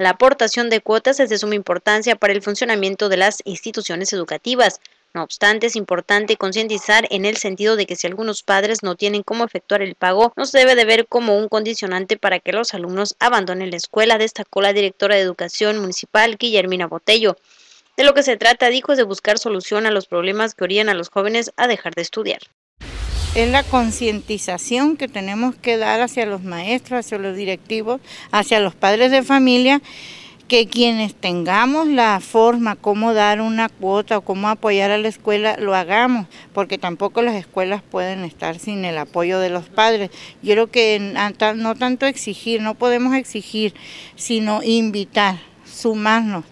La aportación de cuotas es de suma importancia para el funcionamiento de las instituciones educativas. No obstante, es importante concientizar en el sentido de que si algunos padres no tienen cómo efectuar el pago, no se debe de ver como un condicionante para que los alumnos abandonen la escuela, destacó la directora de Educación Municipal, Guillermina Botello. De lo que se trata, dijo, es de buscar solución a los problemas que orían a los jóvenes a dejar de estudiar es la concientización que tenemos que dar hacia los maestros, hacia los directivos, hacia los padres de familia, que quienes tengamos la forma cómo dar una cuota o cómo apoyar a la escuela, lo hagamos, porque tampoco las escuelas pueden estar sin el apoyo de los padres. Yo creo que no tanto exigir, no podemos exigir, sino invitar, sumarnos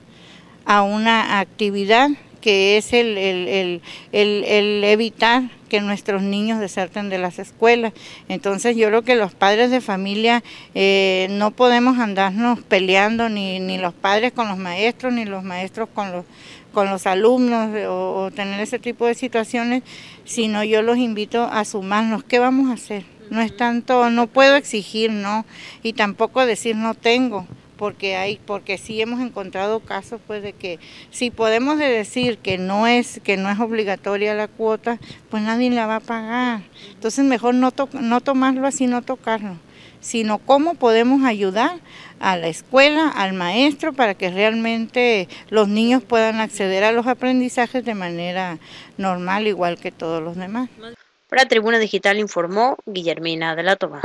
a una actividad que es el, el, el, evitar que nuestros niños deserten de las escuelas. Entonces yo creo que los padres de familia eh, no podemos andarnos peleando ni, ni, los padres con los maestros, ni los maestros con los, con los alumnos eh, o tener ese tipo de situaciones, sino yo los invito a sumarnos. ¿Qué vamos a hacer? No es tanto, no puedo exigir, no, y tampoco decir no tengo porque hay porque sí hemos encontrado casos pues de que si podemos decir que no es que no es obligatoria la cuota pues nadie la va a pagar entonces mejor no to, no tomarlo así no tocarlo sino cómo podemos ayudar a la escuela, al maestro, para que realmente los niños puedan acceder a los aprendizajes de manera normal, igual que todos los demás. Para Tribuna Digital informó Guillermina de la Toma.